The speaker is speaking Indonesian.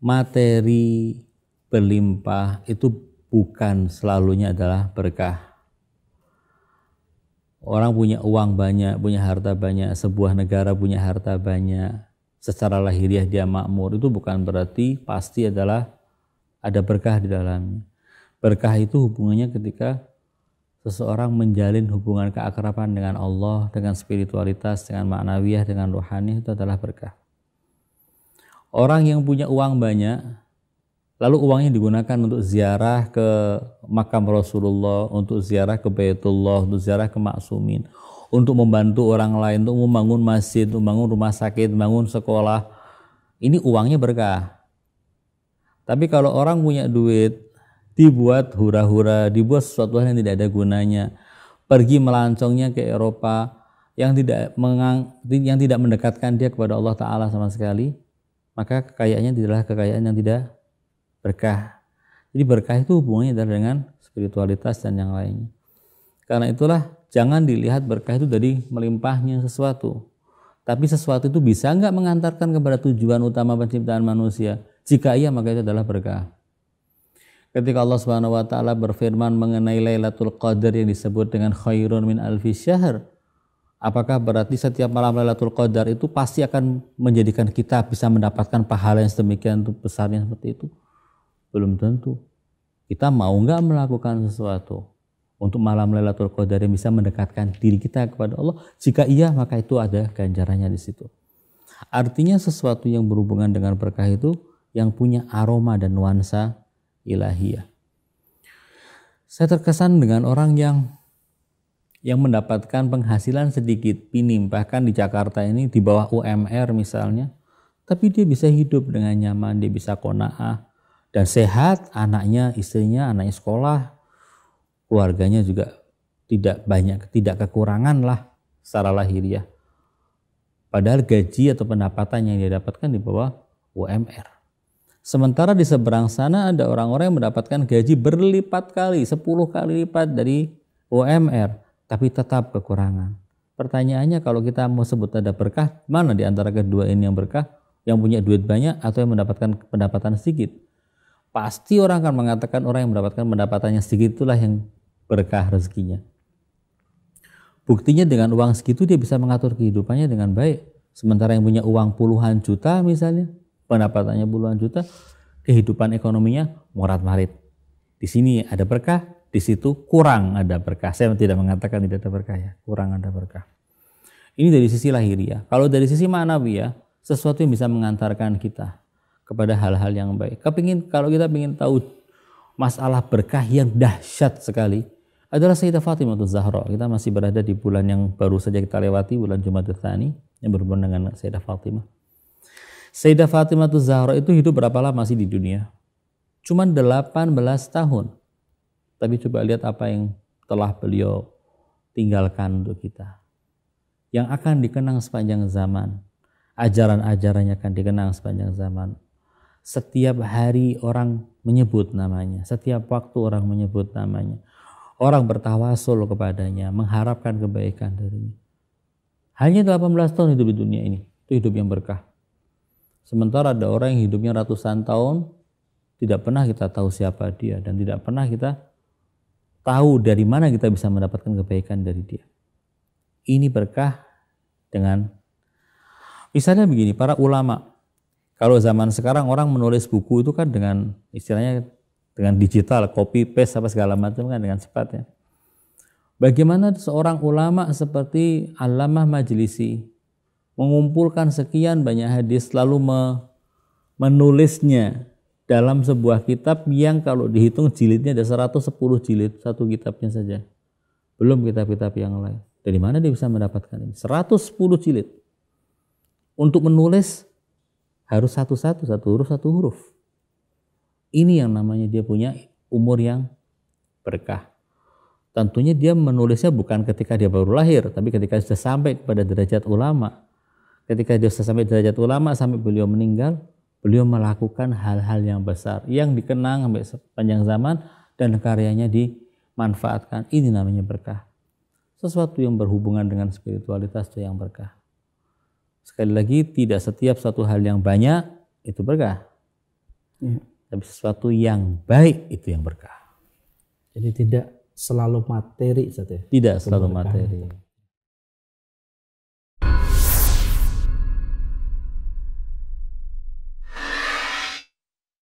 materi berlimpah itu bukan selalunya adalah berkah. Orang punya uang banyak, punya harta banyak, sebuah negara punya harta banyak, secara lahiriah dia makmur, itu bukan berarti pasti adalah ada berkah di dalamnya. Berkah itu hubungannya ketika seseorang menjalin hubungan keakraban dengan Allah, dengan spiritualitas, dengan maknawiyah, dengan rohani, itu adalah berkah. Orang yang punya uang banyak, lalu uangnya digunakan untuk ziarah ke makam Rasulullah, untuk ziarah ke Baitullah, untuk ziarah ke Maksumin, untuk membantu orang lain, untuk membangun masjid, untuk membangun rumah sakit, membangun sekolah. Ini uangnya berkah. Tapi kalau orang punya duit, dibuat hura-hura, dibuat sesuatu yang tidak ada gunanya. Pergi melancongnya ke Eropa yang tidak mengang, yang tidak mendekatkan dia kepada Allah Taala sama sekali maka kekayaannya adalah kekayaan yang tidak berkah. Jadi berkah itu hubungannya adalah dengan spiritualitas dan yang lainnya. Karena itulah jangan dilihat berkah itu dari melimpahnya sesuatu. Tapi sesuatu itu bisa nggak mengantarkan kepada tujuan utama penciptaan manusia? Jika iya maka itu adalah berkah. Ketika Allah Subhanahu wa taala berfirman mengenai Lailatul Qadar yang disebut dengan khairun min alfi syahr, Apakah berarti setiap malam Lailatul Qadar itu pasti akan menjadikan kita bisa mendapatkan pahala yang sedemikian besarnya seperti itu? Belum tentu. Kita mau nggak melakukan sesuatu untuk malam Lailatul Qadar yang bisa mendekatkan diri kita kepada Allah? Jika iya, maka itu ada ganjarannya di situ. Artinya sesuatu yang berhubungan dengan berkah itu yang punya aroma dan nuansa ilahiyah. Saya terkesan dengan orang yang yang mendapatkan penghasilan sedikit minim bahkan di Jakarta ini di bawah UMR misalnya tapi dia bisa hidup dengan nyaman dia bisa konaah dan sehat anaknya istrinya anaknya sekolah keluarganya juga tidak banyak tidak kekurangan lah secara lahiriah padahal gaji atau pendapatan yang dia dapatkan di bawah UMR Sementara di seberang sana ada orang-orang yang mendapatkan gaji berlipat kali, 10 kali lipat dari UMR tapi tetap kekurangan. Pertanyaannya kalau kita mau sebut ada berkah, mana di antara kedua ini yang berkah? Yang punya duit banyak atau yang mendapatkan pendapatan sedikit? Pasti orang akan mengatakan orang yang mendapatkan pendapatannya sedikit itulah yang berkah rezekinya. Buktinya dengan uang segitu dia bisa mengatur kehidupannya dengan baik. Sementara yang punya uang puluhan juta misalnya, pendapatannya puluhan juta, kehidupan ekonominya morat marit. Di sini ada berkah, di situ kurang ada berkah. Saya tidak mengatakan tidak ada berkah ya, kurang ada berkah. Ini dari sisi lahiriah. Kalau dari sisi ya, sesuatu yang bisa mengantarkan kita kepada hal-hal yang baik. Kepingin kalau kita ingin tahu masalah berkah yang dahsyat sekali adalah Sayyidah Fatimah atau Zahra. Kita masih berada di bulan yang baru saja kita lewati, bulan Jumat Tsani yang berhubungan dengan Sayyidah Fatimah. Sayyidah Fatimah atau Zahra itu hidup berapa lama masih di dunia? Cuman 18 tahun tapi coba lihat apa yang telah beliau tinggalkan untuk kita. Yang akan dikenang sepanjang zaman. Ajaran-ajarannya akan dikenang sepanjang zaman. Setiap hari orang menyebut namanya. Setiap waktu orang menyebut namanya. Orang bertawasul kepadanya, mengharapkan kebaikan darinya. Hanya 18 tahun hidup di dunia ini. Itu hidup yang berkah. Sementara ada orang yang hidupnya ratusan tahun, tidak pernah kita tahu siapa dia dan tidak pernah kita tahu dari mana kita bisa mendapatkan kebaikan dari dia. Ini berkah dengan misalnya begini, para ulama. Kalau zaman sekarang orang menulis buku itu kan dengan istilahnya dengan digital, copy paste apa segala macam kan dengan cepat ya. Bagaimana seorang ulama seperti Alamah Majlisi mengumpulkan sekian banyak hadis lalu menulisnya dalam sebuah kitab yang kalau dihitung jilidnya ada 110 jilid satu kitabnya saja. Belum kitab-kitab yang lain. Dari mana dia bisa mendapatkan ini? 110 jilid. Untuk menulis harus satu-satu, satu huruf, satu huruf. Ini yang namanya dia punya umur yang berkah. Tentunya dia menulisnya bukan ketika dia baru lahir, tapi ketika sudah sampai pada derajat ulama. Ketika dia sudah sampai derajat ulama, sampai beliau meninggal, beliau melakukan hal-hal yang besar yang dikenang sampai sepanjang zaman dan karyanya dimanfaatkan. Ini namanya berkah. Sesuatu yang berhubungan dengan spiritualitas itu yang berkah. Sekali lagi tidak setiap satu hal yang banyak itu berkah. Ya. Tapi sesuatu yang baik itu yang berkah. Jadi tidak selalu materi saja. Ya? Tidak selalu materi.